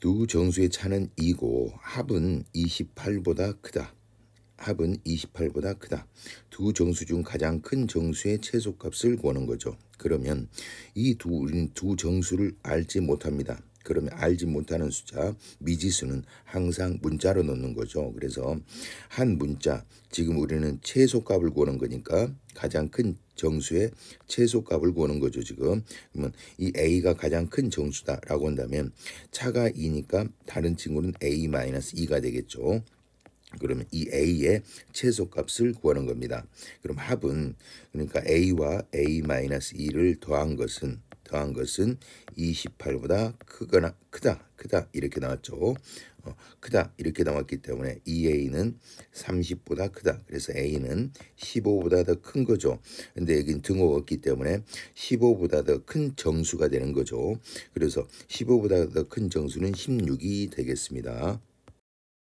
두 정수의 차는 2고 합은 28보다 크다. 합은 28보다 크다. 두 정수 중 가장 큰 정수의 최소값을 구하는 거죠. 그러면 이두두 정수를 알지 못합니다. 그러면 알지 못하는 숫자 미지수는 항상 문자로 넣는 거죠. 그래서 한 문자 지금 우리는 최소값을 구하는 거니까 가장 큰 정수의 최소값을 구하는 거죠. 지금 그러면 이 a가 가장 큰 정수다라고 한다면 차가 2니까 다른 친구는 a-2가 되겠죠. 그러면 이 a의 최소값을 구하는 겁니다. 그럼 합은 그러니까 a와 a-2를 더한 것은 더한 것은 28보다 크거나 크다 크다 이렇게 나왔죠. 어, 크다 이렇게 나왔기 때문에 2a는 30보다 크다. 그래서 a는 15보다 더 큰 거죠. 근데 여긴 등호가 없기 때문에 15보다 더 큰 정수가 되는 거죠. 그래서 15보다 더 큰 정수는 16이 되겠습니다.